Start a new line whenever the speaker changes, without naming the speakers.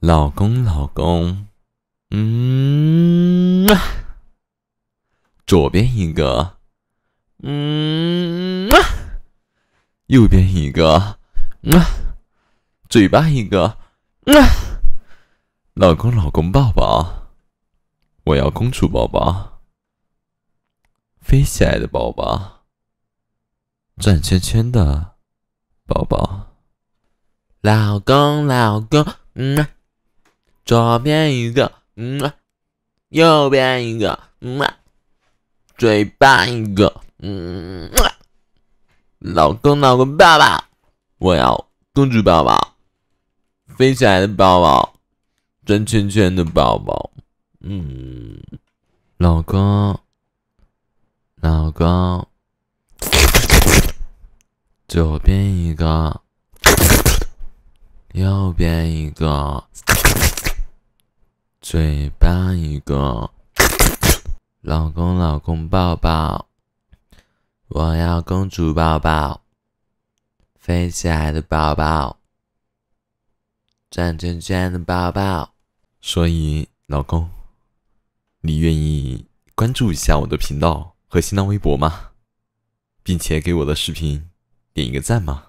老公，老公，嗯，左边一个，嗯，右边一个，嗯，嘴巴一个，嗯，老公，老公，抱抱，我要公主抱抱，飞起来的抱抱，转圈圈的抱抱，老公，老公，嗯。左边一个，右边一个，嘴巴一个，老公老公爸爸，我要公主抱抱，飞起来的抱抱，转圈圈的抱抱，嗯，老公，老公，左边一个，右边一个。嘴巴一个，老公老公抱抱，我要公主抱抱，飞起来的抱抱，转圈圈的抱抱。
所以，老公，你愿意关注一下我的频道和新浪微博吗？并且给我的视频点一个赞吗？